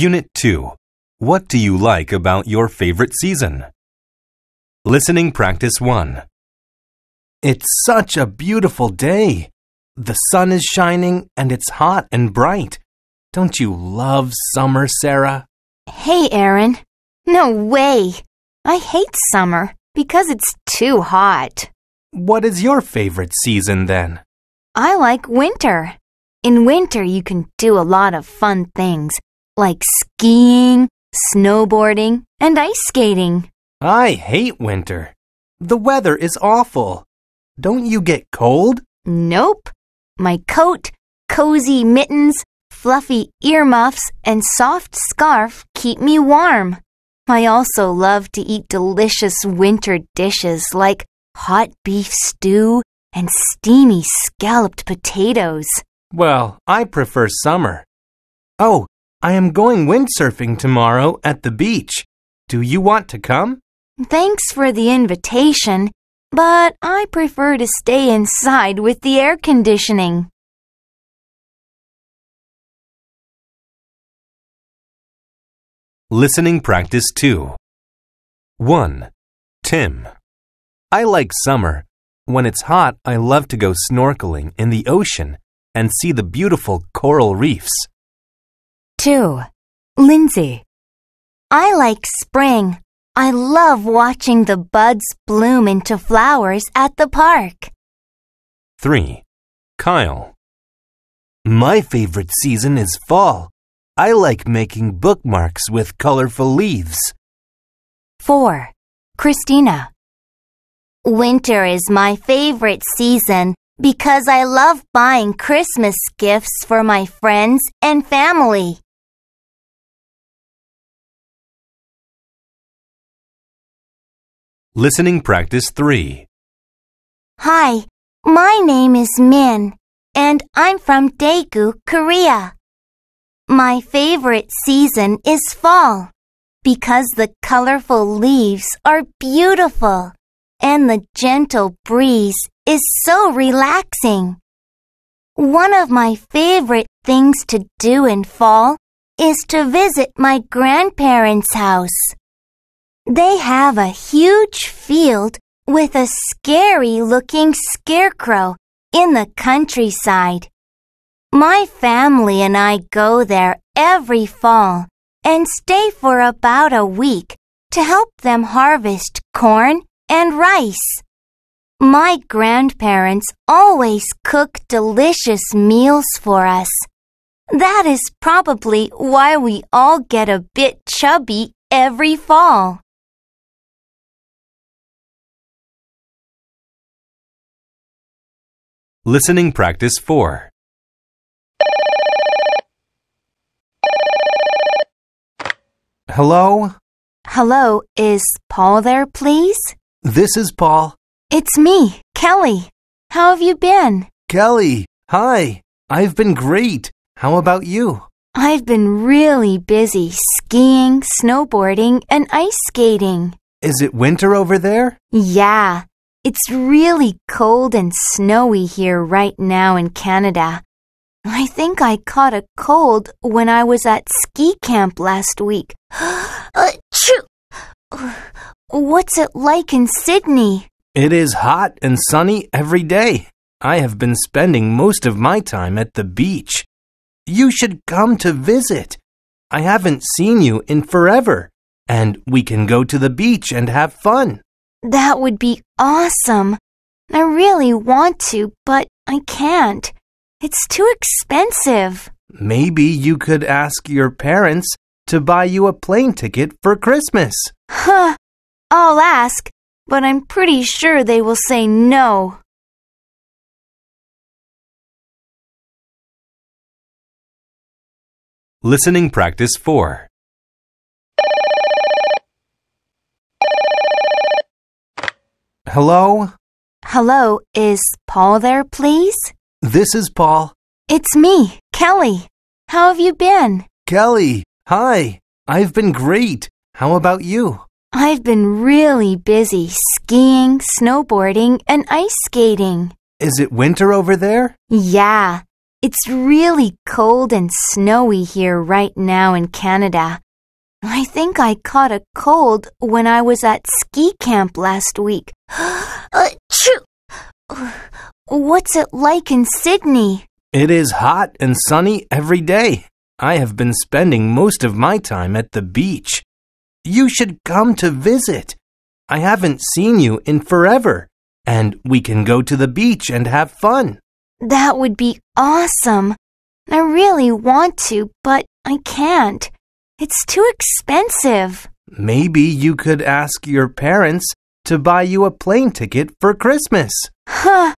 Unit 2. What do you like about your favorite season? Listening Practice 1. It's such a beautiful day. The sun is shining and it's hot and bright. Don't you love summer, Sarah? Hey, Aaron. No way. I hate summer because it's too hot. What is your favorite season then? I like winter. In winter, you can do a lot of fun things like skiing, snowboarding, and ice skating. I hate winter. The weather is awful. Don't you get cold? Nope. My coat, cozy mittens, fluffy earmuffs, and soft scarf keep me warm. I also love to eat delicious winter dishes like hot beef stew and steamy scalloped potatoes. Well, I prefer summer. Oh, I am going windsurfing tomorrow at the beach. Do you want to come? Thanks for the invitation, but I prefer to stay inside with the air conditioning. Listening Practice 2 1. Tim I like summer. When it's hot, I love to go snorkeling in the ocean and see the beautiful coral reefs. 2. Lindsay. I like spring. I love watching the buds bloom into flowers at the park. 3. Kyle. My favorite season is fall. I like making bookmarks with colorful leaves. 4. Christina. Winter is my favorite season because I love buying Christmas gifts for my friends and family. Listening Practice 3 Hi, my name is Min, and I'm from Daegu, Korea. My favorite season is fall because the colorful leaves are beautiful and the gentle breeze is so relaxing. One of my favorite things to do in fall is to visit my grandparents' house. They have a huge field with a scary looking scarecrow in the countryside. My family and I go there every fall and stay for about a week to help them harvest corn and rice. My grandparents always cook delicious meals for us. That is probably why we all get a bit chubby every fall. Listening Practice 4 Hello? Hello, is Paul there, please? This is Paul. It's me, Kelly. How have you been? Kelly, hi. I've been great. How about you? I've been really busy skiing, snowboarding, and ice skating. Is it winter over there? Yeah, it's really cold and snowy here right now in Canada. I think I caught a cold when I was at ski camp last week. Uh, What's it like in Sydney? It is hot and sunny every day. I have been spending most of my time at the beach. You should come to visit. I haven't seen you in forever, and we can go to the beach and have fun. That would be awesome. I really want to, but I can't. It's too expensive. Maybe you could ask your parents to buy you a plane ticket for Christmas. Huh. I'll ask, but I'm pretty sure they will say no. Listening Practice 4 Hello? Hello, is Paul there, please? This is Paul. It's me, Kelly. How have you been? Kelly, hi. I've been great. How about you? I've been really busy skiing, snowboarding, and ice skating. Is it winter over there? Yeah. It's really cold and snowy here right now in Canada. I think I caught a cold when I was at ski camp last week. Achoo! Uh, What's it like in Sydney? It is hot and sunny every day. I have been spending most of my time at the beach. You should come to visit. I haven't seen you in forever, and we can go to the beach and have fun. That would be awesome. I really want to, but I can't. It's too expensive. Maybe you could ask your parents to buy you a plane ticket for Christmas. Huh.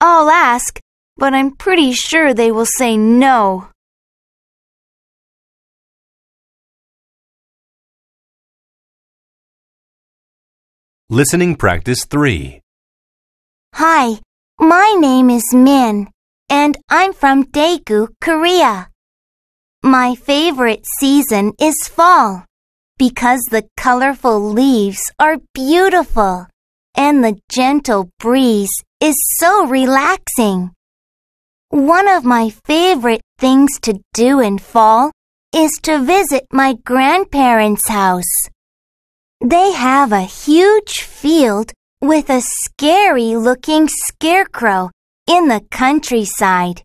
I'll ask, but I'm pretty sure they will say no. Listening Practice 3 Hi, my name is Min, and I'm from Daegu, Korea. My favorite season is fall because the colorful leaves are beautiful and the gentle breeze is so relaxing. One of my favorite things to do in fall is to visit my grandparents' house. They have a huge field with a scary looking scarecrow in the countryside.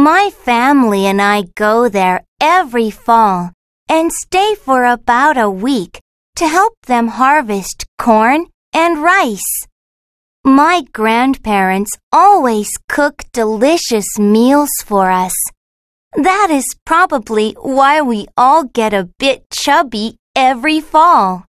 My family and I go there every fall and stay for about a week to help them harvest corn and rice. My grandparents always cook delicious meals for us. That is probably why we all get a bit chubby every fall.